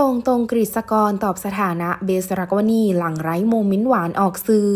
ตรงตรงกฤษกรตอบสถานะเบสรักวนีหลังไร้โมเมนต์หวานออกสื่อ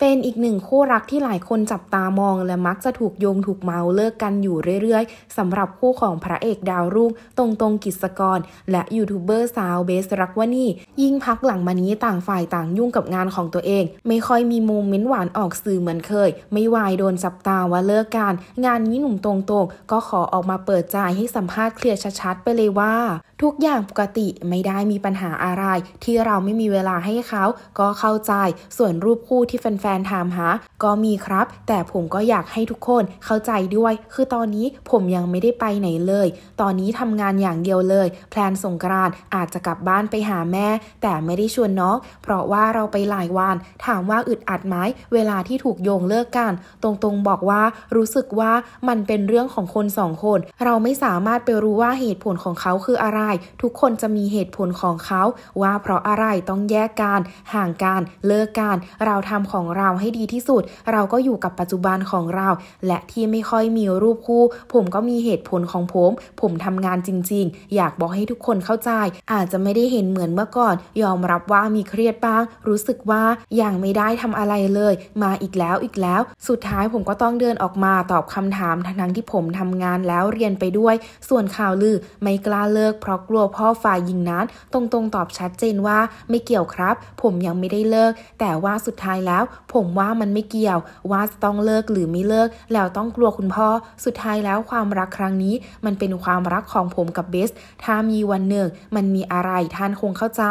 เป็นอีกหนึ่งคู่รักที่หลายคนจับตามองและมักจะถูกโยงถูกเมาเลิกกันอยู่เรื่อยๆสำหรับคู่ของพระเอกดาวรุ่งตรงตรงกิจกรและยูทูบเบอร์สาวเบสรักวานี่ ยิ่งพักหลังมานี้ต่างฝ่ายต่างยุ่งกับงานของตัวเอง ไม่ค่อยมีโมเมนต์หวานออกสื่อเหมือนเคย ไม่วายโดนจับตาว่าเลิกกัน งานนี้หนุ่มตรงตรงก็ขอออกมาเปิดใจให้สัมภาษณ์เคลียร์ชัดๆไปเลยว่า ทุกอย่างปกติไม่ได้มีปัญหาอะไร ที่เราไม่มีเวลาให้เขาก็เข้าใจ ส่วนรูปคู่ที่แฟนแฟนถามหาก็มีครับ แต่ผมก็อยากให้ทุกคนเข้าใจด้วย คือตอนนี้ผมยังไม่ได้ไปไหนเลย ตอนนี้ทำงานอย่างเดียวเลย แพลนสงกรานอาจจะกลับบ้านไปหาแม่ แต่ไม่ได้ชวนน้องเพราะว่าเราไปหลายวันถามว่าอึดอัดไหมเวลาที่ถูกโยงเลิกกัน ตรงๆบอกว่ารู้สึกว่ามันเป็นเรื่องของคนสองคน เราไม่สามารถไปรู้ว่าเหตุผลของเขาคืออะไร ทุกคนจะมีเหตุผลของเขาว่า เพราะอะไรต้องแยกกันห่างกันเลิกกันเราทำของเราให้ดีที่สุดเราก็อยู่กับปัจจุบันของเรา และที่ไม่ค่อยมีรูปคู่ ผมก็มีเหตุผลของผม ผมทำงานจริง ๆ อยากบอกให้ทุกคนเข้าใจ อาจจะไม่ได้เห็นเหมือนเมื่อก่อน ยอมรับว่ามีเครียดบ้าง รู้สึกว่ายังไม่ได้ทำอะไรเลย มาอีกแล้วอีกแล้ว สุดท้ายผมก็ต้องเดินออกมาตอบคำถามทั้งที่ผมทำงานแล้วเรียนไปด้วย ส่วนข่าวลือ ไม่กล้าเลิกเพราะกลัวพ่อฝ่ายญิงนั้น ตรงๆตอบชัดเจนว่าไม่เกี่ยวครับ ผมยังไม่ได้เลิก แต่ว่าสุดท้ายแล้ว ผมว่ามันไม่เกี่ยวเกี่ยวว่าจะต้องเลิกหรือไม่เลิกแล้วต้องกลัวคุณพ่อ สุดท้ายแล้วความรักครั้งนี้มันเป็นความรักของผมกับเบส ถ้ามีวันหนึ่งมันมีอะไรท่านคงเข้าใจ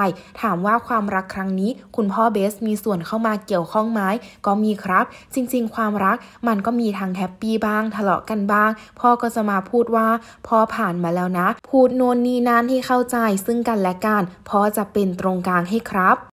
ถามว่าความรักครั้งนี้คุณพ่อเบสมีส่วนเข้ามาเกี่ยวข้องไหมก็มีครับ จริงๆ ความรักมันก็มีทางแฮปปี้บ้าง ทะเลาะกันบ้าง พ่อก็จะมาพูดว่าพ่อผ่านมาแล้วนะ พูดโน่นนี่นั่นให้เข้าใจซึ่งกันและกันพ่อจะเป็นตรงกลางให้ครับ